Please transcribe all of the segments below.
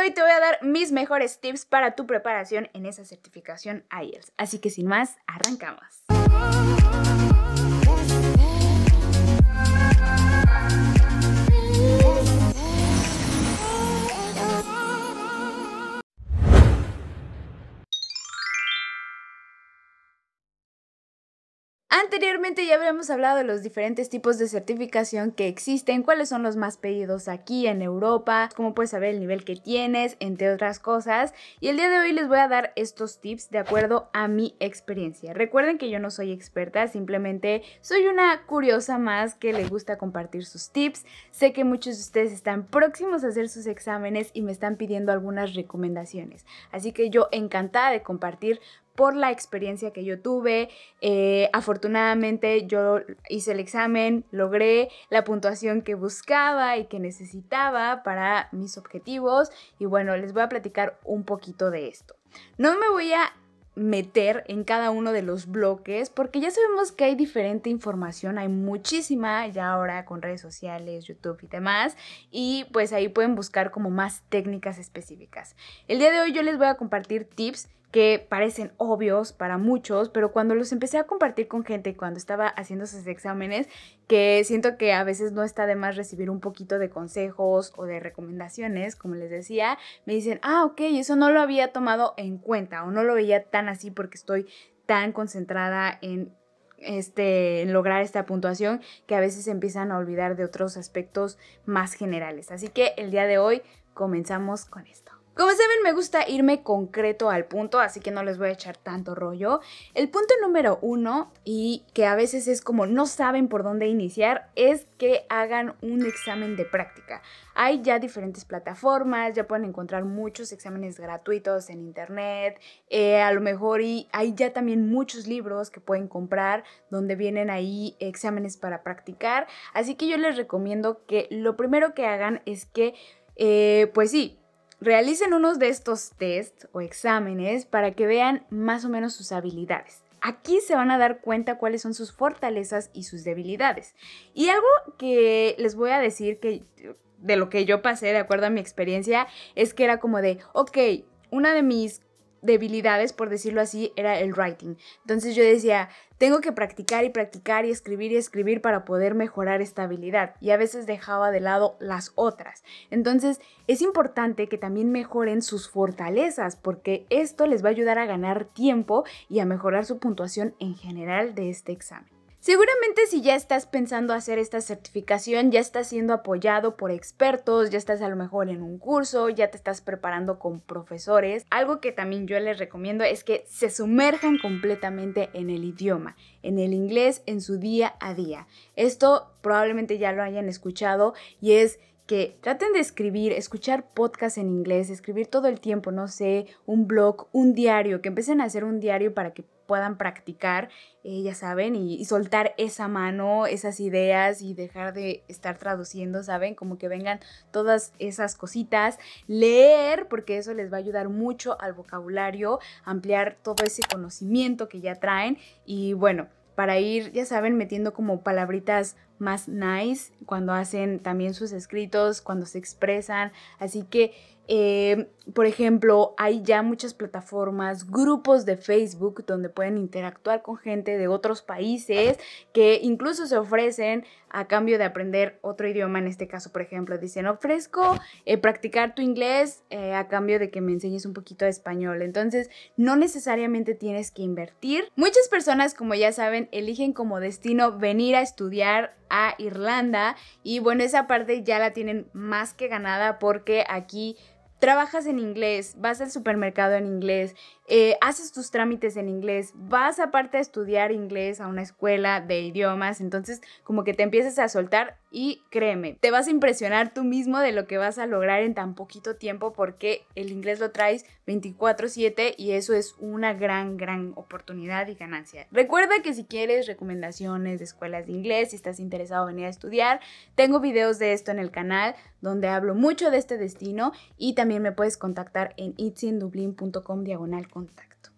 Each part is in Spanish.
hoy te voy a dar mis mejores tips para tu preparación en esa certificación IELTS. Así que sin más, arrancamos. Anteriormente ya habíamos hablado de los diferentes tipos de certificación que existen, cuáles son los más pedidos aquí en Europa, cómo puedes saber el nivel que tienes, entre otras cosas. Y el día de hoy les voy a dar estos tips de acuerdo a mi experiencia. Recuerden que yo no soy experta, simplemente soy una curiosa más que le gusta compartir sus tips. Sé que muchos de ustedes están próximos a hacer sus exámenes y me están pidiendo algunas recomendaciones. Así que yo encantada de compartir por la experiencia que yo tuve. Eh, afortunadamente yo hice el examen, logré la puntuación que buscaba y que necesitaba para mis objetivos y bueno, les voy a platicar un poquito de esto. No me voy a meter en cada uno de los bloques porque ya sabemos que hay diferente información, hay muchísima ya ahora con redes sociales, YouTube y demás y pues ahí pueden buscar como más técnicas específicas. El día de hoy yo les voy a compartir tips que parecen obvios para muchos, pero cuando los empecé a compartir con gente cuando estaba haciendo sus exámenes, que siento que a veces no está de más recibir un poquito de consejos o de recomendaciones, como les decía, me dicen, ah, ok, eso no lo había tomado en cuenta o no lo veía tan así porque estoy tan concentrada en este, lograr esta puntuación que a veces empiezan a olvidar de otros aspectos más generales. Así que el día de hoy comenzamos con esto. Como saben, me gusta irme concreto al punto, así que no les voy a echar tanto rollo. El punto número uno, y que a veces es como no saben por dónde iniciar, es que hagan un examen de práctica. Hay ya diferentes plataformas, ya pueden encontrar muchos exámenes gratuitos en internet, eh, a lo mejor y hay ya también muchos libros que pueden comprar donde vienen ahí exámenes para practicar. Así que yo les recomiendo que lo primero que hagan es que, eh, pues sí, Realicen unos de estos test o exámenes para que vean más o menos sus habilidades. Aquí se van a dar cuenta cuáles son sus fortalezas y sus debilidades. Y algo que les voy a decir que de lo que yo pasé, de acuerdo a mi experiencia, es que era como de, ok, una de mis debilidades, por decirlo así, era el writing. Entonces yo decía, tengo que practicar y practicar y escribir y escribir para poder mejorar esta habilidad. Y a veces dejaba de lado las otras. Entonces es importante que también mejoren sus fortalezas porque esto les va a ayudar a ganar tiempo y a mejorar su puntuación en general de este examen. Seguramente si ya estás pensando hacer esta certificación, ya estás siendo apoyado por expertos, ya estás a lo mejor en un curso, ya te estás preparando con profesores. Algo que también yo les recomiendo es que se sumerjan completamente en el idioma, en el inglés, en su día a día. Esto probablemente ya lo hayan escuchado y es que traten de escribir, escuchar podcasts en inglés, escribir todo el tiempo, no sé, un blog, un diario, que empiecen a hacer un diario para que puedan practicar, eh, ya saben, y, y, soltar esa mano, esas ideas y dejar de estar traduciendo, ¿saben? Como que vengan todas esas cositas, leer, porque eso les va a ayudar mucho al vocabulario, ampliar todo ese conocimiento que ya traen y bueno, para ir, ya saben, metiendo como palabritas más nice cuando hacen también sus escritos, cuando se expresan. Así que, eh, por ejemplo, hay ya muchas plataformas, grupos de Facebook donde pueden interactuar con gente de otros países que incluso se ofrecen a cambio de aprender otro idioma. En este caso, por ejemplo, dicen, ofrezco eh, practicar tu inglés eh, a cambio de que me enseñes un poquito de español. Entonces, no necesariamente tienes que invertir. Muchas personas, como ya saben, eligen como destino venir a estudiar a Irlanda. Y bueno, esa parte ya la tienen más que ganada porque aquí trabajas en inglés, vas al supermercado en inglés, eh, haces tus trámites en inglés, vas aparte a estudiar inglés a una escuela de idiomas, entonces como que te empiezas a soltar y créeme, te vas a impresionar tú mismo de lo que vas a lograr en tan poquito tiempo porque el inglés lo traes 24/7 y eso es una gran, gran oportunidad y ganancia. Recuerda que si quieres recomendaciones de escuelas de inglés, si estás interesado en venir a estudiar, tengo videos de esto en el canal donde hablo mucho de este destino y también me puedes contactar en itsindublin.com diagonal contacto.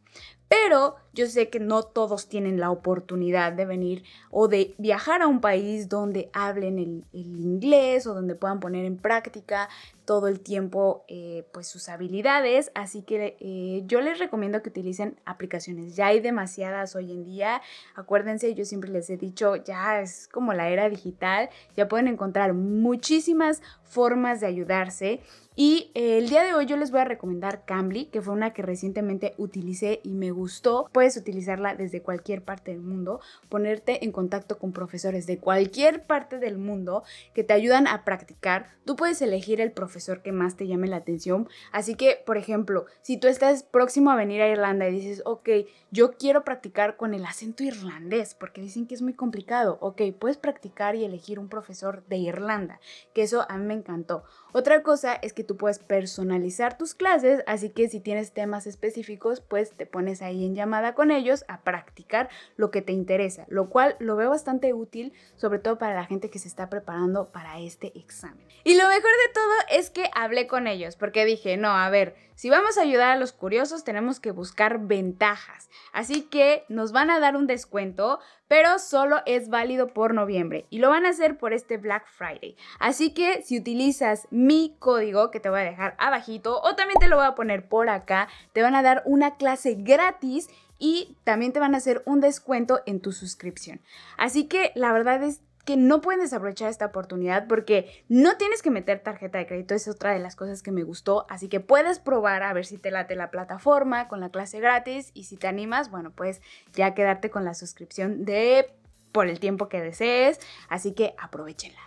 Pero yo sé que no todos tienen la oportunidad de venir o de viajar a un país donde hablen el, inglés o donde puedan poner en práctica todo el tiempo eh, pues sus habilidades. Así que eh, yo les recomiendo que utilicen aplicaciones. Ya hay demasiadas hoy en día. Acuérdense, yo siempre les he dicho, ya es como la era digital. Ya pueden encontrar muchísimas formas de ayudarse. Y eh, el día de hoy yo les voy a recomendar Cambly, que fue una que recientemente utilicé y me gustó. Pues, puedes utilizarla desde cualquier parte del mundo, ponerte en contacto con profesores de cualquier parte del mundo que te ayudan a practicar. Tú puedes elegir el profesor que más te llame la atención. Así que, por ejemplo, si tú estás próximo a venir a Irlanda y dices, ok, yo quiero practicar con el acento irlandés porque dicen que es muy complicado, ok, puedes practicar y elegir un profesor de Irlanda, que eso a mí me encantó. Otra cosa es que tú puedes personalizar tus clases, así que si tienes temas específicos, pues te pones ahí en llamada con ellos a practicar lo que te interesa, lo cual lo veo bastante útil, sobre todo para la gente que se está preparando para este examen. Y lo mejor de todo es que hablé con ellos, porque dije, no, a ver, si vamos a ayudar a los curiosos, tenemos que buscar ventajas. Así que nos van a dar un descuento, pero solo es válido por noviembre y lo van a hacer por este Black Friday. Así que si utilizas mi código que te voy a dejar abajito o también te lo voy a poner por acá, te van a dar una clase gratis y también te van a hacer un descuento en tu suscripción. Así que la verdad es que no puedes aprovechar esta oportunidad porque no tienes que meter tarjeta de crédito, es otra de las cosas que me gustó, así que puedes probar a ver si te late la plataforma con la clase gratis y si te animas, bueno, pues ya quedarte con la suscripción de por el tiempo que desees, así que aprovechenla.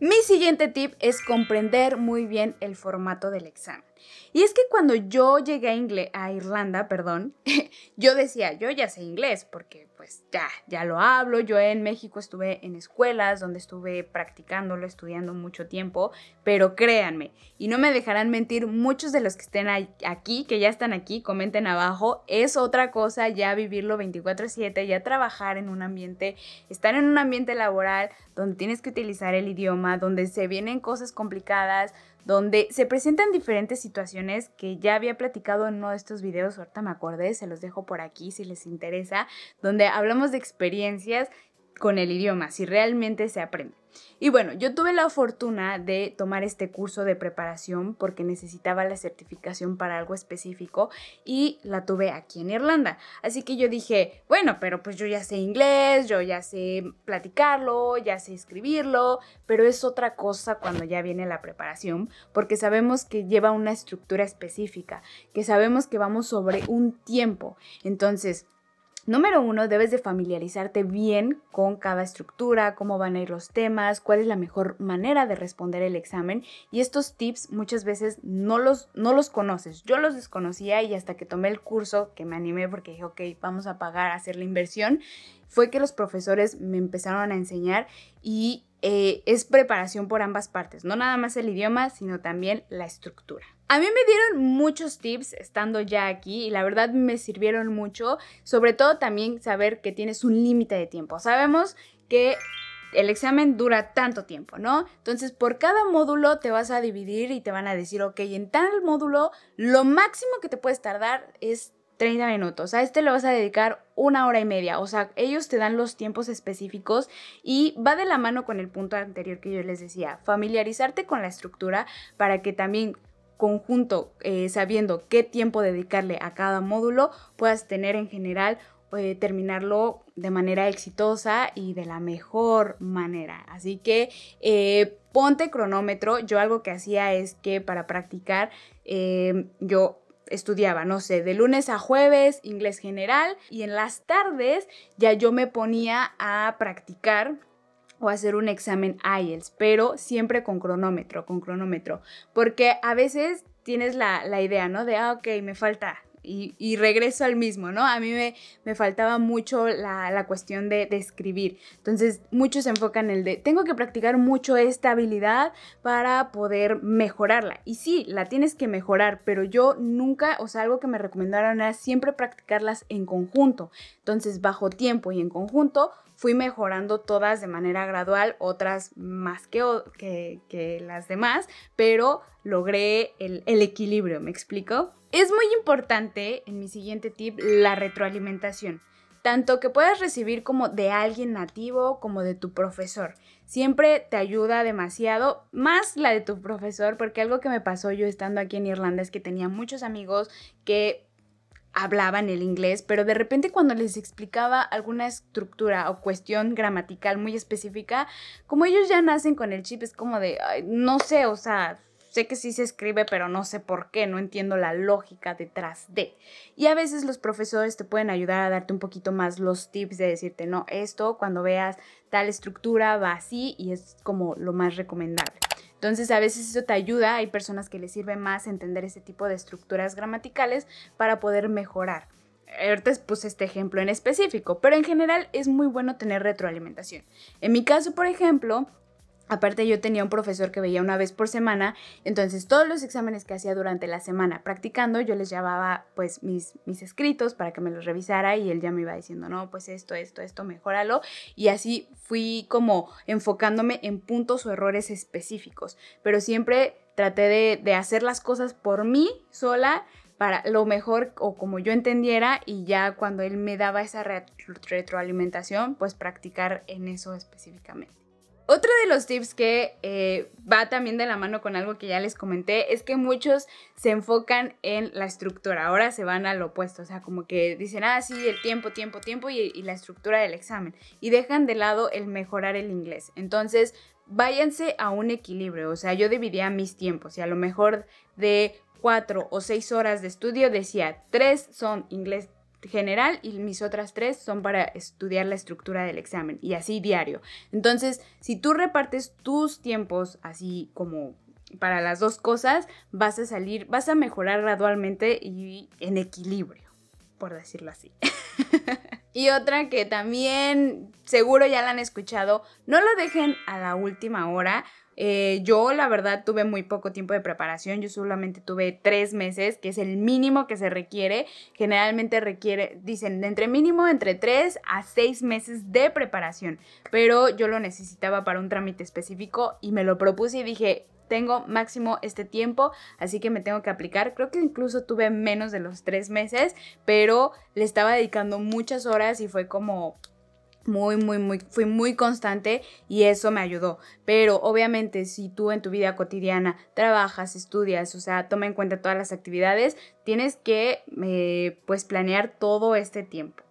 Mi siguiente tip es comprender muy bien el formato del examen. Y es que cuando yo llegué a, a Irlanda, perdón, yo decía, yo ya sé inglés porque pues ya, ya lo hablo. Yo en México estuve en escuelas donde estuve practicándolo, estudiando mucho tiempo, pero créanme, y no me dejarán mentir, muchos de los que estén aquí, que ya están aquí, comenten abajo, es otra cosa ya vivirlo 24/7, ya trabajar en un ambiente, estar en un ambiente laboral donde tienes que utilizar el idioma, donde se vienen cosas complicadas, donde se presentan diferentes situaciones que ya había platicado en uno de estos videos, ahorita me acordé, se los dejo por aquí si les interesa, donde hablamos de experiencias con el idioma, si realmente se aprende. Y bueno, yo tuve la fortuna de tomar este curso de preparación porque necesitaba la certificación para algo específico y la tuve aquí en Irlanda. Así que yo dije, bueno, pero pues yo ya sé inglés, yo ya sé platicarlo, ya sé escribirlo, pero es otra cosa cuando ya viene la preparación porque sabemos que lleva una estructura específica, que sabemos que vamos sobre un tiempo. Entonces, Número uno, debes de familiarizarte bien con cada estructura, cómo van a ir los temas, cuál es la mejor manera de responder el examen. Y estos tips muchas veces no los, no los conoces. Yo los desconocía y hasta que tomé el curso, que me animé porque dije, ok, vamos a pagar, a hacer la inversión, fue que los profesores me empezaron a enseñar y eh, es preparación por ambas partes, no nada más el idioma, sino también la estructura. A mí me dieron muchos tips estando ya aquí y la verdad me sirvieron mucho, sobre todo también saber que tienes un límite de tiempo. Sabemos que el examen dura tanto tiempo, ¿no? Entonces, por cada módulo te vas a dividir y te van a decir, ok, en tal módulo lo máximo que te puedes tardar es 30 minutos. A este le vas a dedicar una hora y media. O sea, ellos te dan los tiempos específicos y va de la mano con el punto anterior que yo les decía, familiarizarte con la estructura para que también conjunto, eh, sabiendo qué tiempo dedicarle a cada módulo, puedas tener en general eh, terminarlo de manera exitosa y de la mejor manera. Así que eh, ponte cronómetro. Yo algo que hacía es que para practicar em, yo estudiaba, no sé, de lunes a jueves inglés general y en las tardes ya yo me ponía a practicar o hacer un examen IELTS, pero siempre con cronómetro, con cronómetro, porque a veces tienes la, idea, ¿no? De, ah, ok, me falta, y, regreso al mismo, ¿no? A mí me, me faltaba mucho la, cuestión de, describir, escribir. Entonces, muchos se enfocan en el de, tengo que practicar mucho esta habilidad para poder mejorarla. Y sí, la tienes que mejorar, pero yo nunca, o sea, algo que me recomendaron era siempre practicarlas en conjunto. Entonces, bajo tiempo y en conjunto, fui mejorando todas de manera gradual, otras más que, que, las demás, pero logré el, el equilibrio, ¿me explico? Es muy importante en mi siguiente tip la retroalimentación tanto que puedas recibir como de alguien nativo como de tu profesor. Siempre te ayuda demasiado, más la de tu profesor, porque algo que me pasó yo estando aquí en Irlanda es que tenía muchos amigos que hablaban el inglés, pero de repente cuando les explicaba alguna estructura o cuestión gramatical muy específica, como ellos ya nacen con el chip, es como de, no sé, o sea, sé que sí se escribe, pero no sé por qué, no entiendo la lógica detrás de. Y a veces los profesores te pueden ayudar a darte un poquito más los tips de decirte, no, esto cuando veas tal estructura va así y es como lo más recomendable. Entonces a veces eso te ayuda, hay personas que les sirve más entender ese tipo de estructuras gramaticales para poder mejorar. Ahorita puse este ejemplo en específico, pero en general es muy bueno tener retroalimentación. En mi caso, por ejemplo, Aparte yo tenía un profesor que veía una vez por semana, entonces todos los exámenes que hacía durante la semana practicando, yo les llevaba pues mis, mis escritos para que me los revisara y él ya me iba diciendo, no, pues esto, esto, esto, mejóralo. Y así fui como enfocándome en puntos o errores específicos, pero siempre traté de, hacer las cosas por mí sola, para lo mejor o como yo entendiera y ya cuando él me daba esa retroalimentación, pues practicar en eso específicamente. Otro de los tips que eh, va también de la mano con algo que ya les comenté es que muchos se enfocan en la estructura, ahora se van al opuesto, o sea, como que dicen, ah, sí, el tiempo, tiempo, tiempo y, y la estructura del examen, y dejan de lado el mejorar el inglés. Entonces, váyanse a un equilibrio, o sea, yo dividía mis tiempos y a lo mejor de cuatro o seis horas de estudio decía, tres son inglés general y mis otras tres son para estudiar la estructura del examen y así diario. Entonces, si tú repartes tus tiempos así como para las dos cosas, vas a salir, vas a mejorar gradualmente y en equilibrio, por decirlo así. Y otra que también seguro ya la han escuchado, no lo dejen a la última hora. Eh, yo la verdad tuve muy poco tiempo de preparación, yo solamente tuve tres meses, que es el mínimo que se requiere. Generalmente requiere, dicen, entre mínimo entre tres a seis meses de preparación, pero yo lo necesitaba para un trámite específico y me lo propuse y dije, tengo máximo este tiempo, así que me tengo que aplicar. Creo que incluso tuve menos de los tres meses, pero le estaba dedicando muchas horas y fue como muy, muy, muy, fui muy constante y eso me ayudó. Pero obviamente si tú en tu vida cotidiana trabajas, estudias, o sea, toma en cuenta todas las actividades, tienes que eh, pues planear todo este tiempo.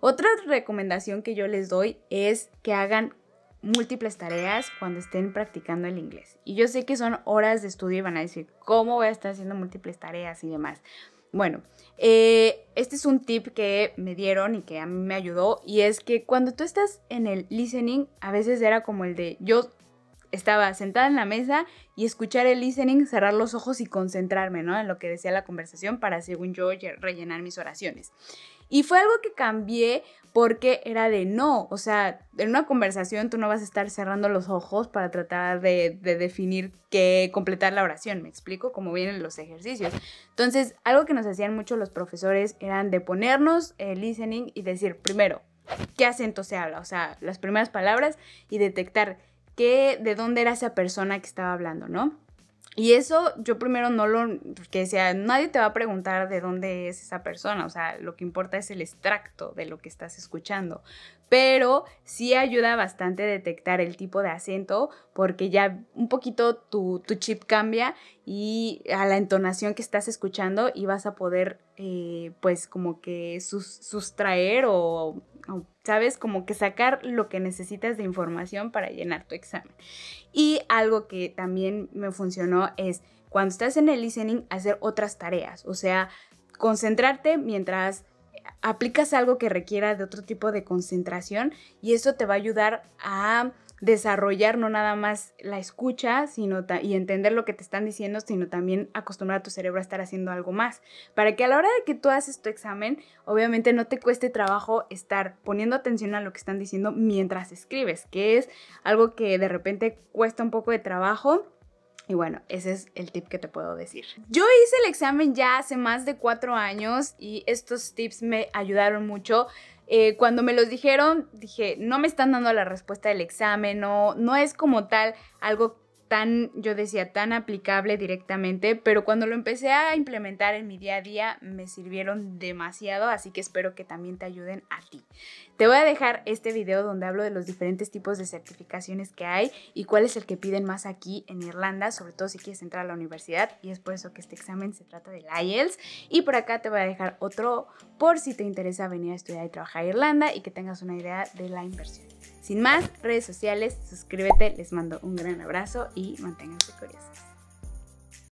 Otra recomendación que yo les doy es que hagan múltiples tareas cuando estén practicando el inglés. Y yo sé que son horas de estudio y van a decir, ¿cómo voy a estar haciendo múltiples tareas y demás? Bueno, eh, este es un tip que me dieron y que a mí me ayudó y es que cuando tú estás en el listening, a veces era como el de yo estaba sentada en la mesa y escuchar el listening, cerrar los ojos y concentrarme, En lo que decía la conversación para, según yo, rellenar mis oraciones. Y fue algo que cambié porque era de no, o sea, en una conversación tú no vas a estar cerrando los ojos para tratar de, definir qué completar la oración, me explico cómo vienen los ejercicios. Entonces, algo que nos hacían mucho los profesores eran de ponernos el listening y decir primero, ¿qué acento se habla? O sea, las primeras palabras y detectar qué, de dónde era esa persona que estaba hablando, ¿no? Y eso yo primero no lo, porque decía, nadie te va a preguntar de dónde es esa persona, o sea, lo que importa es el extracto de lo que estás escuchando, pero sí ayuda bastante detectar el tipo de acento porque ya un poquito tu, chip cambia y a la entonación que estás escuchando y vas a poder eh, pues como que sustraer o ¿sabes? Como que sacar lo que necesitas de información para llenar tu examen. Y algo que también me funcionó es cuando estás en el listening, hacer otras tareas, o sea, concentrarte mientras aplicas algo que requiera de otro tipo de concentración y eso te va a ayudar a desarrollar no nada más la escucha sino y entender lo que te están diciendo, sino también acostumbrar a tu cerebro a estar haciendo algo más. Para que a la hora de que tú haces tu examen, obviamente no te cueste trabajo estar poniendo atención a lo que están diciendo mientras escribes, que es algo que de repente cuesta un poco de trabajo. Y bueno, ese es el tip que te puedo decir. Yo hice el examen ya hace más de cuatro años y estos tips me ayudaron mucho. Eh, cuando me los dijeron, dije, no me están dando la respuesta del examen, no es como tal algo tan, yo decía, tan aplicable directamente, pero cuando lo empecé a implementar en mi día a día, me sirvieron demasiado, así que espero que también te ayuden a ti. Te voy a dejar este video donde hablo de los diferentes tipos de certificaciones que hay y cuál es el que piden más aquí en Irlanda, sobre todo si quieres entrar a la universidad y es por eso que este examen se trata del IELTS. Y por acá te voy a dejar otro por si te interesa venir a estudiar y trabajar a Irlanda y que tengas una idea de la inversión. Sin más, redes sociales, suscríbete, les mando un gran abrazo y manténganse curiosos.